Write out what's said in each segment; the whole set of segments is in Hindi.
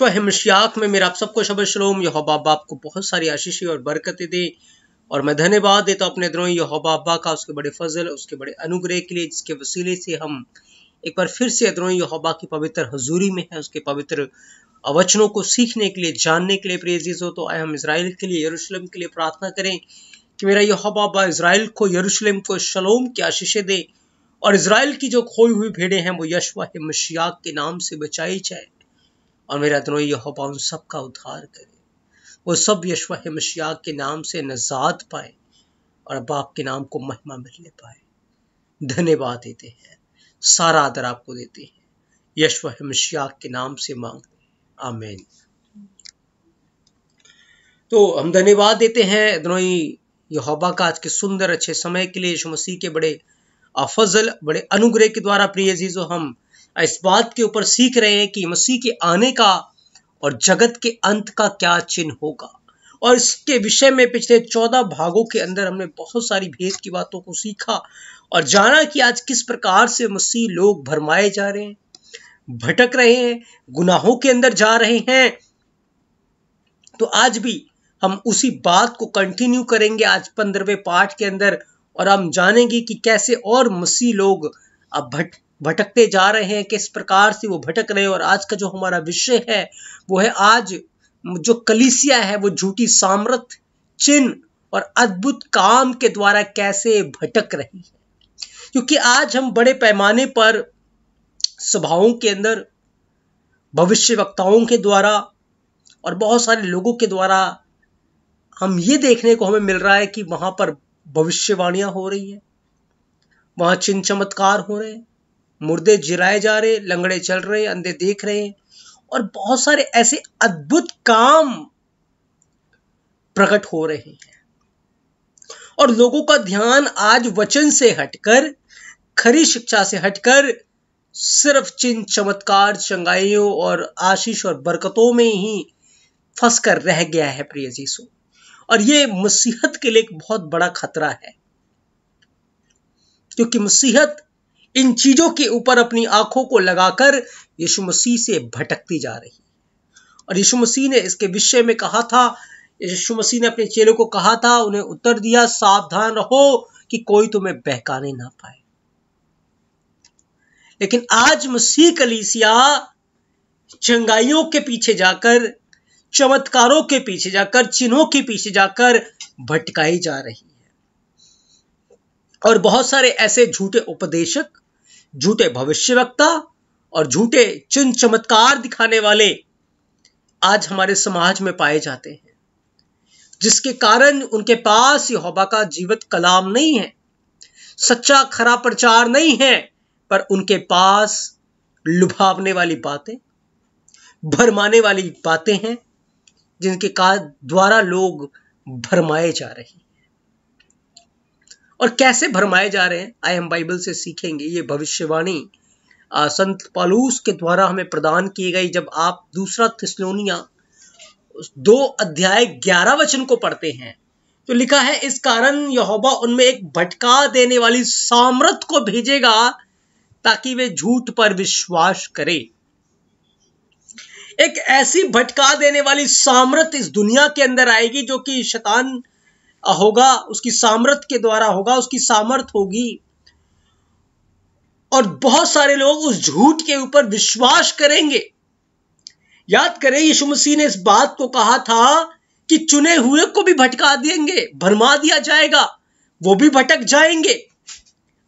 पांचवा है मशियाक में मेरा आप सबको शब शलोम यह बाबा आपको बहुत सारी आशीषें और बरकतें दे और मैं धन्यवाद देता हूँ अपने द्रोही यह बाबा का उसके बड़े फजल उसके बड़े अनुग्रह के लिए जिसके वसीले से हम एक बार फिर से अद्रोही यहोबा की पवित्र हजूरी में है उसके पवित्र अवचनों को सीखने के लिए जानने के लिए प्रेजिज हो तो आए हम इसराइल के लिए यरूशलेम के लिए प्रार्थना करें कि मेरा यह बाबा इसराइल को यरूशलेम को शलोम की आशीषें दे और इसराइल की जो खोई हुई भेड़ें हैं वो यशवा मशियाक के नाम से बचाई जाए और मेरा दिनों यहोबा उन सब का उद्धार करे वो सब यशवा मशिया के नाम से नजात पाए और बाप के नाम को महिमा मिलने पाए धन्यवाद देते हैं सारा आदर आपको देते हैं यशवा मशिया के नाम से मांगते आमेन तो हम धन्यवाद देते हैं दोनों ही यहोबा का आज के सुंदर अच्छे समय के लिए यशु मसीह के बड़े अफजल बड़े अनुग्रह के द्वारा प्रिय जीजो हम इस बात के ऊपर सीख रहे हैं कि मसीह के आने का और जगत के अंत का क्या चिन्ह होगा और इसके विषय में पिछले चौदह भागों के अंदर हमने बहुत सारी भेद की बातों को सीखा और जाना कि आज किस प्रकार से मसीह लोग भरमाए जा रहे हैं भटक रहे हैं गुनाहों के अंदर जा रहे हैं तो आज भी हम उसी बात को कंटिन्यू करेंगे आज पंद्रहवें पाठ के अंदर और हम जानेंगे कि कैसे और मसीह लोग अब भट भटकते जा रहे हैं किस प्रकार से वो भटक रहे हैं और आज का जो हमारा विषय है वो है आज जो कलिसिया है वो झूठी सामर्थ चिन्ह और अद्भुत काम के द्वारा कैसे भटक रही है क्योंकि आज हम बड़े पैमाने पर सभाओं के अंदर भविष्य वक्ताओं के द्वारा और बहुत सारे लोगों के द्वारा हम ये देखने को हमें मिल रहा है कि वहां पर भविष्यवाणियां हो रही है वहां चिन्ह चमत्कार हो रहे हैं मुर्दे जिराए जा रहे लंगड़े चल रहे अंधे देख रहे हैं और बहुत सारे ऐसे अद्भुत काम प्रकट हो रहे हैं और लोगों का ध्यान आज वचन से हटकर खरी शिक्षा से हटकर सिर्फ चिन्ह चमत्कार चंगाइयों और आशीष और बरकतों में ही फंस कर रह गया है प्रिय जीसु और ये मसीहत के लिए एक बहुत बड़ा खतरा है क्योंकि मसीहत इन चीजों के ऊपर अपनी आंखों को लगाकर यीशु मसीह से भटकती जा रही और यीशु मसीह ने इसके विषय में कहा था यीशु मसीह ने अपने चेलों को कहा था उन्हें उत्तर दिया सावधान रहो कि कोई तुम्हें बहकाने ना पाए लेकिन आज मसीह कलीसिया चंगाइयों के पीछे जाकर चमत्कारों के पीछे जाकर चिन्हों के पीछे जाकर भटकाई जा रही और बहुत सारे ऐसे झूठे उपदेशक झूठे भविष्यवक्ता और झूठे चिन्ह चमत्कार दिखाने वाले आज हमारे समाज में पाए जाते हैं जिसके कारण उनके पास होबा का जीवित कलाम नहीं है सच्चा खरा प्रचार नहीं है पर उनके पास लुभावने वाली बातें भरमाने वाली बातें हैं जिनके कार द्वारा लोग भरमाए जा रहे हैं और कैसे भरमाए जा रहे हैं आई हम बाइबल से सीखेंगे ये भविष्यवाणी संत पालूस के द्वारा हमें प्रदान की गई जब आप दूसरा थिस्लोनिया दो अध्याय ग्यारह वचन को पढ़ते हैं तो लिखा है इस कारण यहोबा उनमें एक भटका देने वाली सामर्थ को भेजेगा ताकि वे झूठ पर विश्वास करें एक ऐसी भटका देने वाली सामर्थ इस दुनिया के अंदर आएगी जो कि शतान होगा उसकी सामर्थ के द्वारा होगा उसकी सामर्थ होगी और बहुत सारे लोग उस झूठ के ऊपर विश्वास करेंगे याद करें यीशु मसीह ने इस बात को कहा था कि चुने हुए को भी भटका देंगे भरमा दिया जाएगा वो भी भटक जाएंगे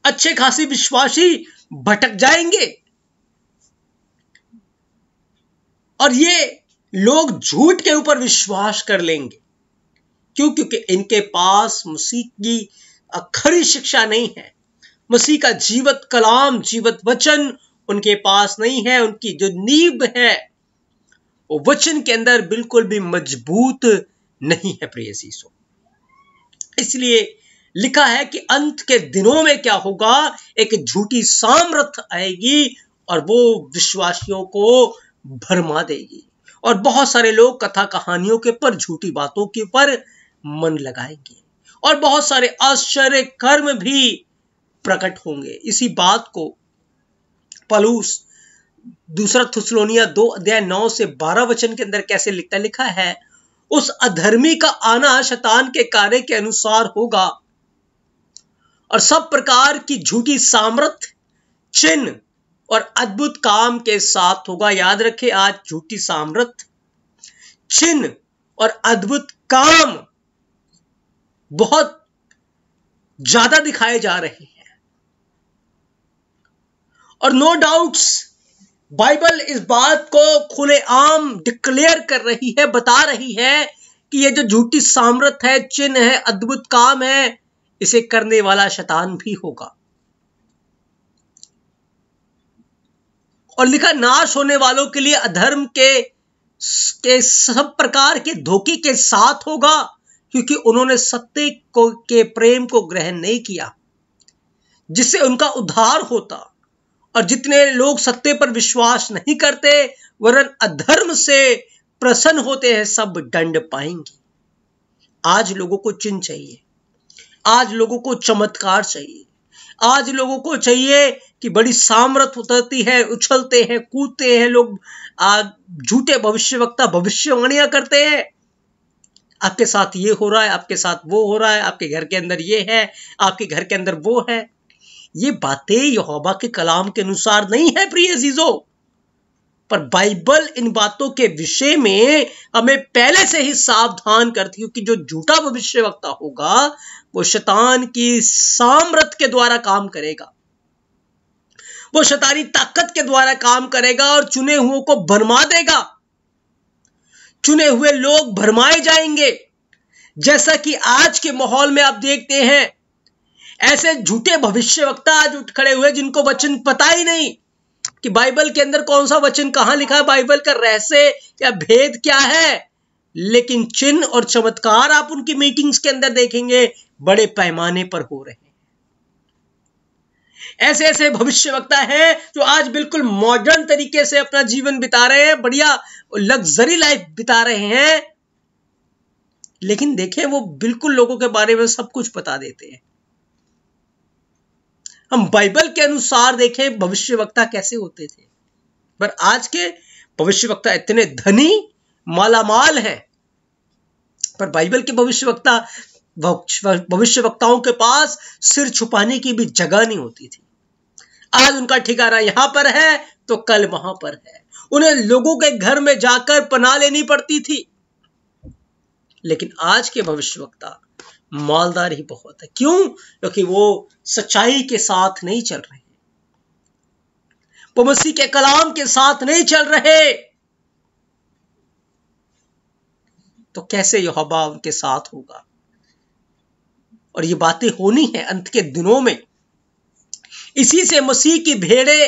अच्छे खासी विश्वासी भटक जाएंगे और ये लोग झूठ के ऊपर विश्वास कर लेंगे क्यों क्योंकि इनके पास मसीह की खरी शिक्षा नहीं है मसीह का जीवत कलाम जीवत वचन उनके पास नहीं है उनकी जो नींब है वो वचन के अंदर बिल्कुल भी मजबूत नहीं है प्रियो इसलिए लिखा है कि अंत के दिनों में क्या होगा एक झूठी सामर्थ आएगी और वो विश्वासियों को भरमा देगी और बहुत सारे लोग कथा कहानियों के ऊपर झूठी बातों के ऊपर मन लगाएंगे और बहुत सारे आश्चर्य कर्म भी प्रकट होंगे इसी बात को पलूस दूसरा थुसलोनिया दो अध्याय नौ से बारह वचन के अंदर कैसे लिखता लिखा है उस अधर्मी का आना शतान के कार्य के अनुसार होगा और सब प्रकार की झूठी सामर्थ चिन्ह और अद्भुत काम के साथ होगा याद रखे आज झूठी सामर्थ चिन्ह और अद्भुत काम बहुत ज्यादा दिखाए जा रहे हैं और नो डाउट्स बाइबल इस बात को खुलेआम डिक्लेयर कर रही है बता रही है कि ये जो झूठी सामर्थ है चिन्ह है अद्भुत काम है इसे करने वाला शैतान भी होगा और लिखा नाश होने वालों के लिए अधर्म के, के सब प्रकार के धोखे के साथ होगा क्योंकि उन्होंने सत्य को के प्रेम को ग्रहण नहीं किया जिससे उनका उद्धार होता और जितने लोग सत्य पर विश्वास नहीं करते वरन अधर्म से प्रसन्न होते हैं सब दंड पाएंगे आज लोगों को चिन्ह चाहिए आज लोगों को चमत्कार चाहिए आज लोगों को चाहिए कि बड़ी सामर्थ उतरती है उछलते हैं कूदते हैं लोग झूठे भविष्य वक्ता भविष्यवाणियां करते हैं आपके साथ ये हो रहा है आपके साथ वो हो रहा है आपके घर के अंदर ये है आपके घर के अंदर वो है ये बातें यहोवा के कलाम के अनुसार नहीं है प्रिय अजीजों पर बाइबल इन बातों के विषय में हमें पहले से ही सावधान करती है कि जो झूठा भविष्य वक्ता होगा वो शैतान की सामर्थ के द्वारा काम करेगा वो शैतानी ताकत के द्वारा काम करेगा और चुने हुओं को भरमा देगा चुने हुए लोग भरमाए जाएंगे जैसा कि आज के माहौल में आप देखते हैं ऐसे झूठे भविष्य वक्ता आज उठ खड़े हुए जिनको वचन पता ही नहीं कि बाइबल के अंदर कौन सा वचन कहां लिखा है बाइबल का रहस्य या भेद क्या है लेकिन चिन्ह और चमत्कार आप उनकी मीटिंग्स के अंदर देखेंगे बड़े पैमाने पर हो रहे हैं ऐसे ऐसे भविष्य वक्ता हैं जो आज बिल्कुल मॉडर्न तरीके से अपना जीवन बिता रहे हैं बढ़िया लग्जरी लाइफ बिता रहे हैं लेकिन देखें वो बिल्कुल लोगों के बारे में सब कुछ बता देते हैं हम बाइबल के अनुसार देखें भविष्य वक्ता कैसे होते थे पर आज के भविष्य वक्ता इतने धनी मालामाल हैं पर बाइबल के भविष्य वक्ता भविष्य वक्ताओं के पास सिर छुपाने की भी जगह नहीं होती थी आज उनका ठिकाना यहां पर है तो कल वहां पर है उन्हें लोगों के घर में जाकर पना लेनी पड़ती थी लेकिन आज के भविष्य वक्ता मालदार ही बहुत है क्यों क्योंकि वो सच्चाई के साथ नहीं चल रहे वो के कलाम के साथ नहीं चल रहे तो कैसे यहोबा उनके साथ होगा और ये बातें होनी है अंत के दिनों में इसी से मसीह की भेड़े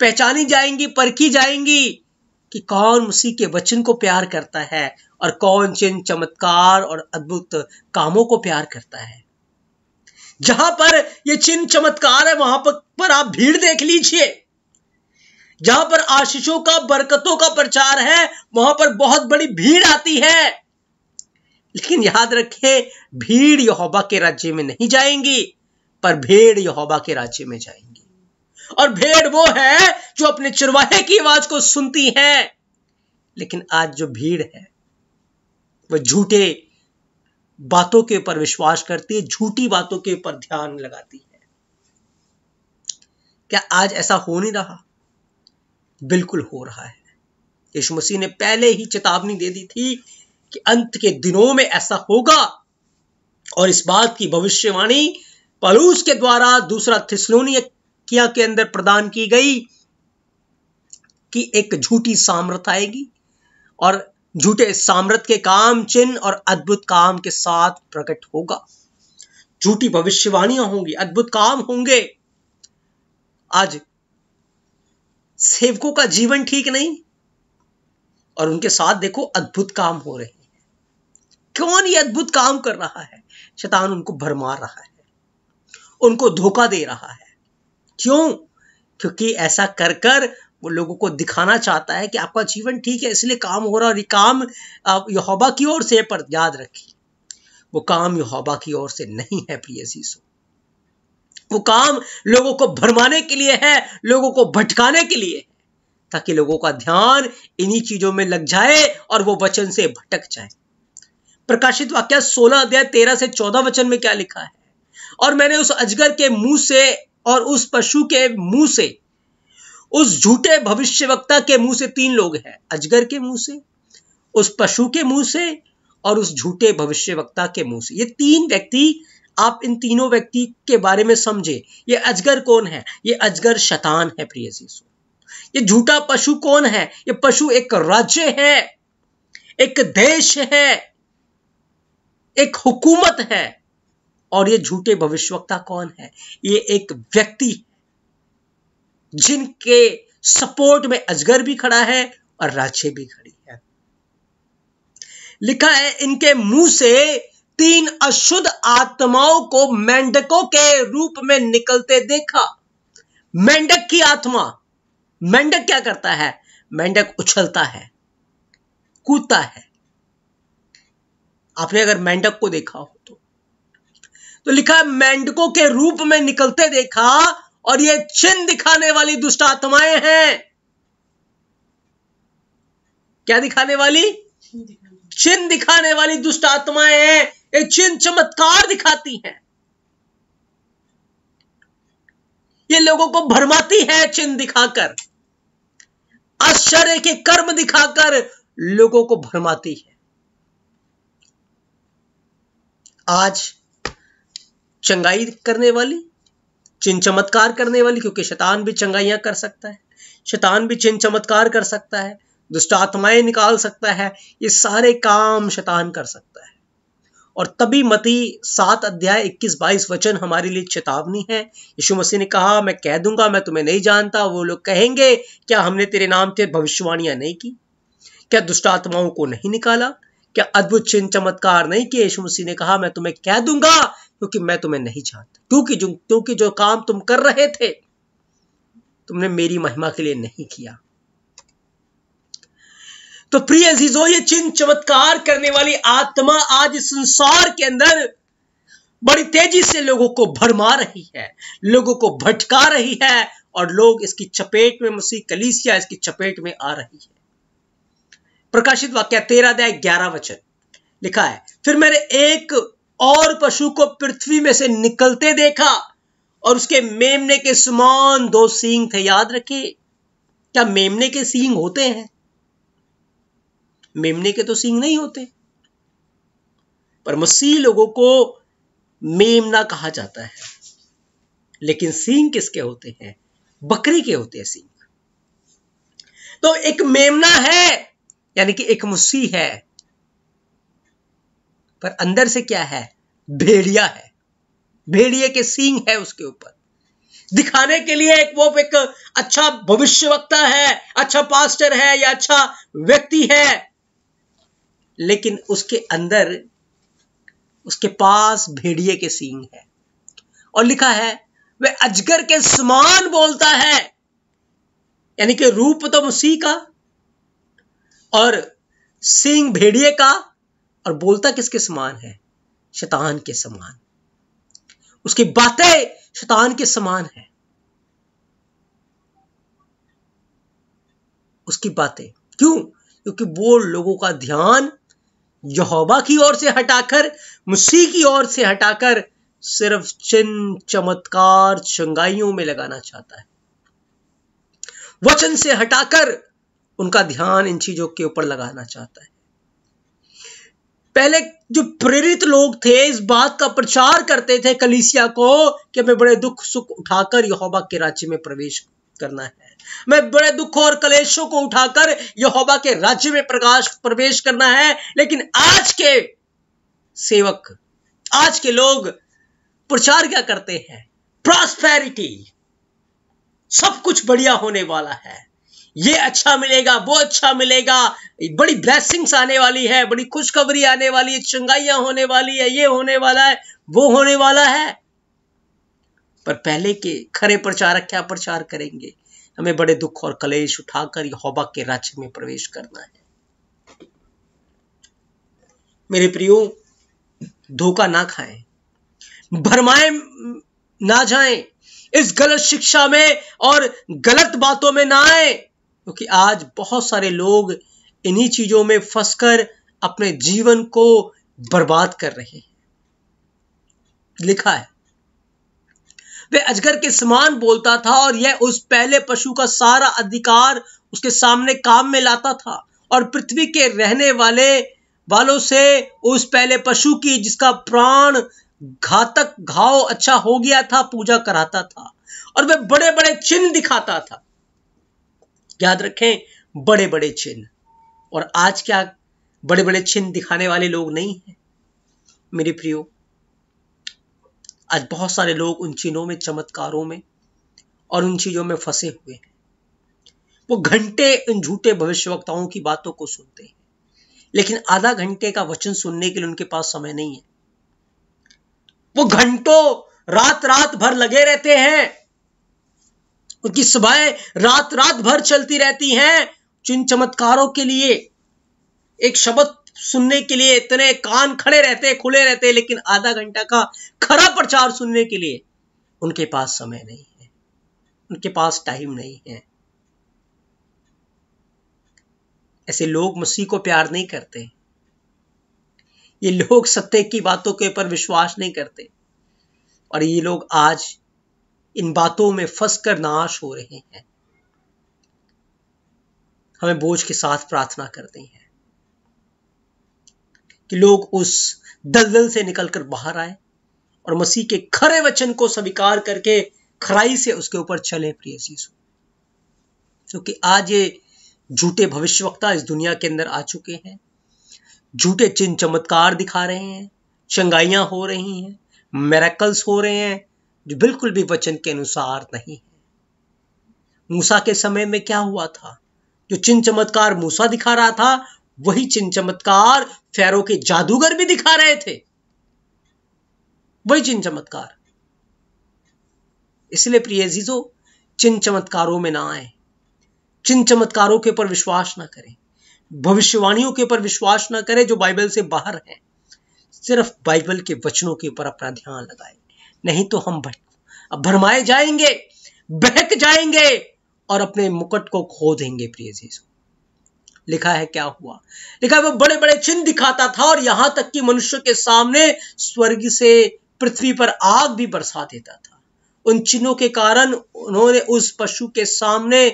पहचानी जाएंगी परखी जाएंगी कि कौन उसी के वचन को प्यार करता है और कौन चिन्ह चमत्कार और अद्भुत कामों को प्यार करता है जहां पर ये चिन्ह चमत्कार है वहां पर, पर आप भीड़ देख लीजिए जहां पर आशीषों का बरकतों का प्रचार है वहां पर बहुत बड़ी भीड़ आती है लेकिन याद रखें भीड़ यहोबा के राज्य में नहीं जाएंगी पर भेड़ यहोबा के राज्य में जाएंगी और भेड़ वो है जो अपने चरवाहे की आवाज को सुनती हैं लेकिन आज जो भीड़ है वह झूठे बातों के ऊपर विश्वास करती है झूठी बातों के ऊपर ध्यान लगाती है क्या आज ऐसा हो नहीं रहा बिल्कुल हो रहा है यीशु मसीह ने पहले ही चेतावनी दे दी थी कि अंत के दिनों में ऐसा होगा और इस बात की भविष्यवाणी पलूस के द्वारा दूसरा थिसलोनिया के अंदर प्रदान की गई की एक झूठी सामर्थ आएगी और झूठे साम्रत के काम चिन्ह और अद्भुत काम के साथ प्रकट होगा झूठी भविष्यवाणियां होंगी अद्भुत काम होंगे आज सेवकों का जीवन ठीक नहीं और उनके साथ देखो अद्भुत काम हो रहे हैं कौन ये अद्भुत काम कर रहा है शैतान उनको भरमा रहा है उनको धोखा दे रहा है क्यों क्योंकि ऐसा कर कर वो लोगों को दिखाना चाहता है कि आपका जीवन ठीक है इसलिए काम हो रहा है और ये काम यहोबा की ओर से पर याद रखिए वो काम यहोबा की ओर से नहीं है प्रिय सीसो वो काम लोगों को भरमाने के लिए है लोगों को भटकाने के लिए है ताकि लोगों का ध्यान इन्हीं चीजों में लग जाए और वो वचन से भटक जाए प्रकाशित वाक्य सोलह अध्याय तेरह से चौदह वचन में क्या लिखा है और मैंने उस अजगर के मुंह से और उस पशु के मुंह से उस झूठे भविष्य वक्ता के मुंह से तीन लोग हैं अजगर के मुंह से उस पशु के मुंह से और उस झूठे भविष्य वक्ता के मुंह से ये तीन व्यक्ति आप इन तीनों व्यक्ति के बारे में समझे ये अजगर कौन है ये अजगर शतान है प्रिय शिशु ये झूठा पशु कौन है ये पशु एक राज्य है एक देश है एक हुकूमत है और ये झूठे भविष्यवक्ता कौन है ये एक व्यक्ति है जिनके सपोर्ट में अजगर भी खड़ा है और राछे भी खड़ी है लिखा है इनके मुंह से तीन अशुद्ध आत्माओं को मेंढकों के रूप में निकलते देखा मेंढक की आत्मा मेंढक क्या करता है मेंढक उछलता है कूदता है आपने अगर मेंढक को देखा हो तो तो लिखा है मेंढकों के रूप में निकलते देखा और ये छिन दिखाने वाली दुष्ट आत्माएं हैं क्या दिखाने वाली छिन दिखाने वाली दुष्ट आत्माएं हैं ये छिन चमत्कार दिखाती हैं ये लोगों को भरमाती है चिन्ह दिखाकर आश्चर्य के कर्म दिखाकर लोगों को भरमाती है आज चंगाई करने वाली चिन चमत्कार करने वाली क्योंकि शैतान भी चंगाइयां कर सकता है शैतान भी चिन चमत्कार कर सकता है दुष्ट आत्माएं निकाल सकता है ये सारे काम शैतान कर सकता है और तभी मती सात अध्याय इक्कीस बाईस वचन हमारे लिए चेतावनी है यीशु मसीह ने कहा मैं कह दूंगा मैं तुम्हें नहीं जानता वो लोग कहेंगे क्या हमने तेरे नाम से भविष्यवाणियां नहीं की क्या दुष्ट आत्माओं को नहीं निकाला क्या अद्भुत चिन्ह चमत्कार नहीं किए यीशु मसीह ने कहा मैं तुम्हें कह दूंगा क्योंकि मैं तुम्हें नहीं चाहता क्योंकि जो क्योंकि जो काम तुम कर रहे थे तुमने मेरी महिमा के लिए नहीं किया तो प्रिय अजीजों ये चिन्ह चमत्कार करने वाली आत्मा आज संसार के अंदर बड़ी तेजी से लोगों को भरमा रही है लोगों को भटका रही है और लोग इसकी चपेट में मसीह कलीसिया इसकी चपेट में आ रही है प्रकाशित वाक्य तेरह दया ग्यारह वचन लिखा है फिर मैंने एक और पशु को पृथ्वी में से निकलते देखा और उसके मेमने के समान दो सींग थे याद रखिए क्या मेमने के सींग होते हैं मेमने के तो सींग नहीं होते पर मसीह लोगों को मेमना कहा जाता है लेकिन सींग किसके होते हैं बकरी के होते हैं सींग तो एक मेमना है यानी कि एक मसीह है पर अंदर से क्या है भेड़िया है भेड़िए के सींग है उसके ऊपर दिखाने के लिए एक वो एक अच्छा भविष्य वक्ता है अच्छा पास्टर है या अच्छा व्यक्ति है लेकिन उसके अंदर उसके पास भेड़िए के सींग है और लिखा है वह अजगर के समान बोलता है यानी कि रूप तो मसीह का और सिंह भेड़िए का और बोलता किसके समान है शैतान के समान उसकी बातें शैतान के समान है उसकी बातें क्यों क्योंकि वो लोगों का ध्यान यहोवा की ओर से हटाकर मसीह की ओर से हटाकर सिर्फ चिन्ह चमत्कार चंगाइयों में लगाना चाहता है वचन से हटाकर उनका ध्यान इन चीजों के ऊपर लगाना चाहता है पहले जो प्रेरित लोग थे इस बात का प्रचार करते थे कलिसिया को कि मैं बड़े दुख सुख उठाकर यहोबा के राज्य में प्रवेश करना है मैं बड़े दुख और कलेशों को उठाकर यहोबा के राज्य में प्रकाश प्रवेश करना है लेकिन आज के सेवक आज के लोग प्रचार क्या करते हैं प्रॉस्पेरिटी सब कुछ बढ़िया होने वाला है ये अच्छा मिलेगा वो अच्छा मिलेगा बड़ी ब्लेसिंग्स आने वाली है बड़ी खुशखबरी आने वाली है चंगाइयां होने वाली है ये होने वाला है वो होने वाला है पर पहले के खरे प्रचारक क्या प्रचार करेंगे हमें बड़े दुख और कलेश उठाकर होबा के राज्य में प्रवेश करना है मेरे प्रियो धोखा ना खाएं भरमाए ना जाएं इस गलत शिक्षा में और गलत बातों में ना आए क्योंकि तो आज बहुत सारे लोग इन्हीं चीज़ों में फंसकर अपने जीवन को बर्बाद कर रहे हैं लिखा है वे अजगर के समान बोलता था और यह उस पहले पशु का सारा अधिकार उसके सामने काम में लाता था और पृथ्वी के रहने वाले वालों से उस पहले पशु की जिसका प्राण घातक घाव अच्छा हो गया था पूजा कराता था और वह बड़े बड़े चिन्ह दिखाता था याद रखें बड़े बड़े चिन्ह और आज क्या बड़े बड़े चिन्ह दिखाने वाले लोग नहीं हैं मेरे प्रियो आज बहुत सारे लोग उन चिन्हों में चमत्कारों में और उन चीजों में फंसे हुए हैं वो घंटे इन झूठे भविष्यवक्ताओं की बातों को सुनते हैं लेकिन आधा घंटे का वचन सुनने के लिए उनके पास समय नहीं है वो घंटों रात रात भर लगे रहते हैं उनकी सभाएं रात रात भर चलती रहती हैं चुन चमत्कारों के लिए एक शब्द सुनने के लिए इतने कान खड़े रहते खुले रहते लेकिन आधा घंटा का खरा प्रचार सुनने के लिए उनके पास समय नहीं है उनके पास टाइम नहीं है ऐसे लोग मसीह को प्यार नहीं करते ये लोग सत्य की बातों के ऊपर विश्वास नहीं करते और ये लोग आज इन बातों में फंस कर नाश हो रहे हैं हमें बोझ के साथ प्रार्थना करते हैं कि लोग उस दलदल से निकलकर बाहर आए और मसीह के खरे वचन को स्वीकार करके खराई से उसके ऊपर चले प्रिय शीशु क्योंकि तो आज ये झूठे भविष्यवक्ता इस दुनिया के अंदर आ चुके हैं झूठे चिन्ह चमत्कार दिखा रहे हैं चंगाइयां हो रही हैं मेरेकल्स हो रहे हैं जो बिल्कुल भी वचन के अनुसार नहीं है मूसा के समय में क्या हुआ था जो चिन्ह चमत्कार मूसा दिखा रहा था वही चिन्ह चमत्कार फैरो के जादूगर भी दिखा रहे थे वही चिन्ह चमत्कार इसलिए प्रिय जीजो चिन्ह चमत्कारों में ना आए चिन्ह चमत्कारों के ऊपर विश्वास ना करें भविष्यवाणियों के ऊपर विश्वास ना करें जो बाइबल से बाहर हैं सिर्फ बाइबल के वचनों के ऊपर अपना ध्यान लगाए नहीं तो हम भटक भरमाए जाएंगे बहक जाएंगे और अपने मुकुट को खो देंगे प्रिय जीसु लिखा है क्या हुआ लिखा है वो बड़े बड़े चिन्ह दिखाता था और यहां तक कि मनुष्य के सामने स्वर्ग से पृथ्वी पर आग भी बरसा देता था उन चिन्हों के कारण उन्होंने उस पशु के सामने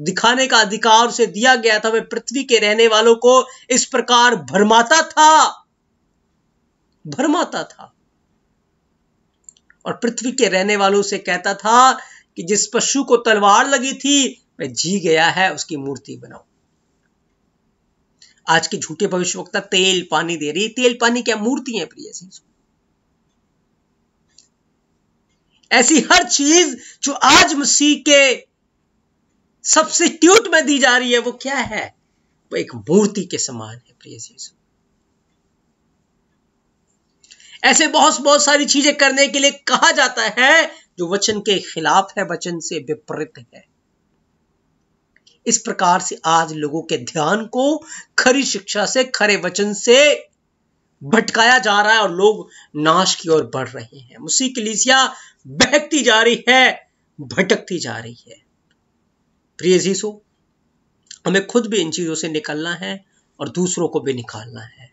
दिखाने का अधिकार से दिया गया था वह पृथ्वी के रहने वालों को इस प्रकार भरमाता था भरमाता था और पृथ्वी के रहने वालों से कहता था कि जिस पशु को तलवार लगी थी मैं जी गया है उसकी मूर्ति बनाओ आज के झूठे भविष्य वक्ता तेल पानी दे रही तेल पानी क्या मूर्ति है प्रिय सिंह ऐसी हर चीज जो आज मसीह के सबसे ट्यूट में दी जा रही है वो क्या है वो एक मूर्ति के समान है प्रिय सिंह ऐसे बहुत बहुत सारी चीजें करने के लिए कहा जाता है जो वचन के खिलाफ है वचन से विपरीत है इस प्रकार से आज लोगों के ध्यान को खरी शिक्षा से खरे वचन से भटकाया जा रहा है और लोग नाश की ओर बढ़ रहे हैं मुसी कलीसिया बहकती जा रही है भटकती जा रही है प्रिय जीसो हमें खुद भी इन चीजों से निकलना है और दूसरों को भी निकालना है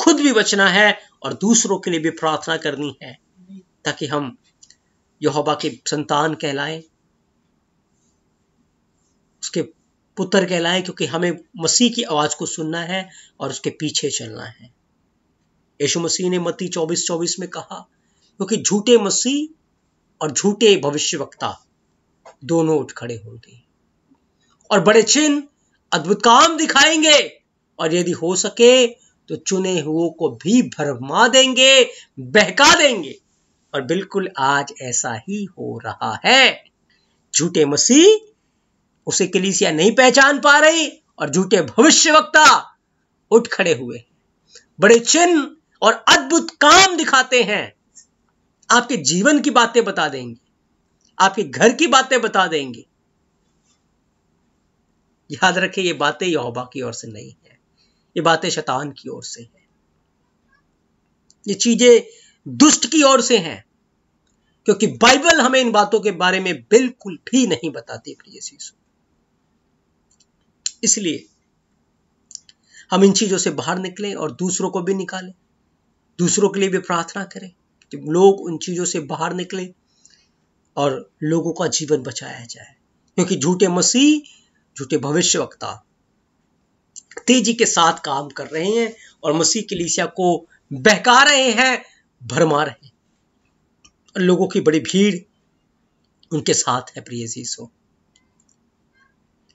खुद भी बचना है और दूसरों के लिए भी प्रार्थना करनी है ताकि हम यहोबा के संतान कहलाएं उसके पुत्र कहलाएं क्योंकि हमें मसीह की आवाज को सुनना है और उसके पीछे चलना है यशु मसीह ने मती चौबीस चौबीस में कहा क्योंकि झूठे मसीह और झूठे भविष्यवक्ता दोनों उठ खड़े होंगे और बड़े चिन्ह अद्भुत काम दिखाएंगे और यदि हो सके तो चुने हुओं को भी भरमा देंगे बहका देंगे और बिल्कुल आज ऐसा ही हो रहा है झूठे मसीह उसे कलीसिया नहीं पहचान पा रही और झूठे भविष्य वक्ता उठ खड़े हुए बड़े चिन्ह और अद्भुत काम दिखाते हैं आपके जीवन की बातें बता देंगे आपके घर की बातें बता देंगे याद रखें ये बातें यहोबा की ओर से नहीं है ये बातें शैतान की ओर से हैं ये चीजें दुष्ट की ओर से हैं क्योंकि बाइबल हमें इन बातों के बारे में बिल्कुल भी नहीं बताती प्रिय शिशु इसलिए हम इन चीजों से बाहर निकलें और दूसरों को भी निकालें दूसरों के लिए भी प्रार्थना करें कि लोग उन चीजों से बाहर निकलें और लोगों का जीवन बचाया जाए क्योंकि झूठे मसीह झूठे भविष्य वक्ता तेजी के साथ काम कर रहे हैं और मसीह कलीसिया को बहका रहे हैं भरमा रहे हैं और लोगों की बड़ी भीड़ उनके साथ है प्रिय जीसो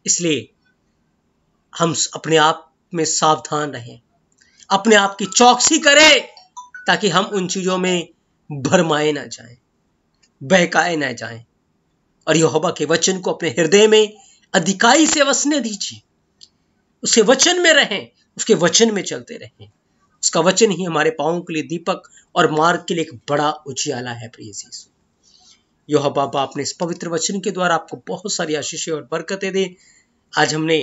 इसलिए हम अपने आप में सावधान रहें अपने आप की चौकसी करें ताकि हम उन चीजों में भरमाए ना जाएं बहकाए ना जाएं और यहोवा के वचन को अपने हृदय में अधिकाई से वसने दीजिए उसके वचन में रहें उसके वचन में चलते रहें उसका वचन ही हमारे पाओं के लिए दीपक और मार्ग के लिए एक बड़ा उजियाला है प्रिय यीशु योह बाबा आपने इस पवित्र वचन के द्वारा आपको बहुत सारी आशीषें और बरकतें दें आज हमने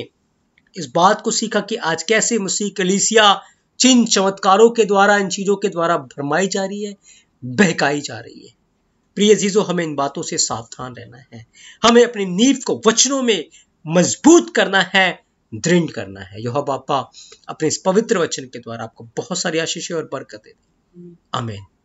इस बात को सीखा कि आज कैसे मुसीह कलीसिया चिन्ह चमत्कारों के द्वारा इन चीज़ों के द्वारा भरमाई जा रही है बहकाई जा रही है प्रिय जीजो हमें इन बातों से सावधान रहना है हमें अपनी नींव को वचनों में मजबूत करना है दृढ़ करना है यह बापा अपने इस पवित्र वचन के द्वारा आपको बहुत सारी आशीषें और बरकतें दें अमीन हम्म।